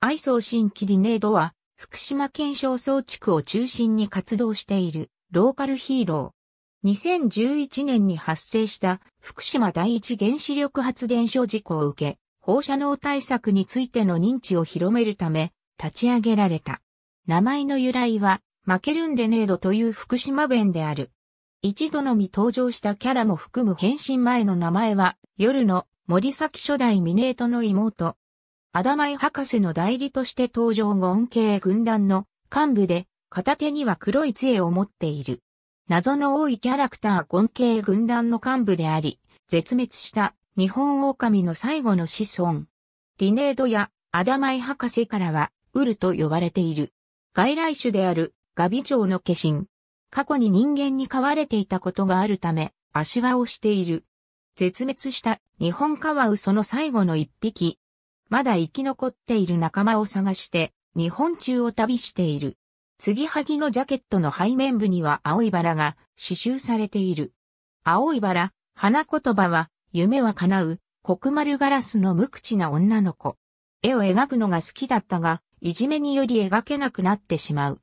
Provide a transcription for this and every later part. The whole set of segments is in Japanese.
愛想新キリネードは、福島県小総地区を中心に活動しているローカルヒーロー。2011年に発生した福島第一原子力発電所事故を受け、放射能対策についての認知を広めるため立ち上げられた。名前の由来は、負けるんでネードという福島弁である。一度のみ登場したキャラも含む変身前の名前は、夜の森崎初代ミネートの妹、アダマイ博士の代理として登場後恩恵軍団の幹部で、片手には黒い杖を持っている。謎の多いキャラクター権系軍団の幹部であり、絶滅した日本狼の最後の子孫。ディネードやアダマイ博士からは、ウルと呼ばれている。外来種であるガビウの化身。過去に人間に飼われていたことがあるため、足輪をしている。絶滅した日本カワウソの最後の一匹、まだ生き残っている仲間を探して、日本中を旅している。継ぎはぎのジャケットの背面部には青いバラが刺繍されている。青いバラ、花言葉は、夢は叶う、黒丸ガラスの無口な女の子。絵を描くのが好きだったが、いじめにより描けなくなってしまう。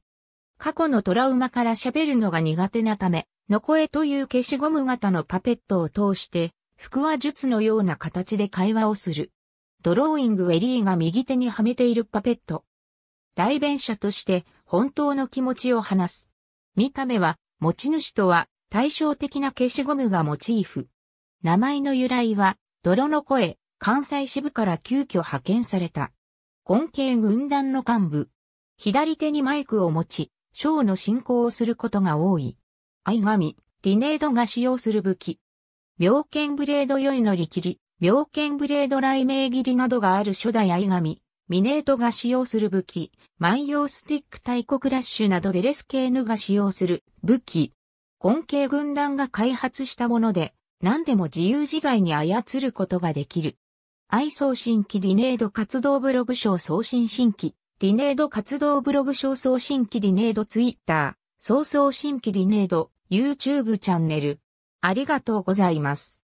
過去のトラウマから喋るのが苦手なため、のえという消しゴム型のパペットを通して、腹話術のような形で会話をする。ドローイングウェリーが右手にはめているパペット。代弁者として本当の気持ちを話す。見た目は持ち主とは対照的な消しゴムがモチーフ。名前の由来は泥の声、関西支部から急遽派遣された。根系軍団の幹部。左手にマイクを持ち、ショーの進行をすることが多い。相紙、ディネードが使用する武器。妙剣ブレード良いの力。妙剣ブレード雷鳴切りなどがある初代相神、ミネートが使用する武器、万葉スティック太鼓クラッシュなどデレスケーヌが使用する武器。根系軍団が開発したもので、何でも自由自在に操ることができる。愛送新規ディネード活動ブログ賞送信新規、ディネード活動ブログ賞送信機ディネードツイッター、送送新機ディネード、YouTube チャンネル。ありがとうございます。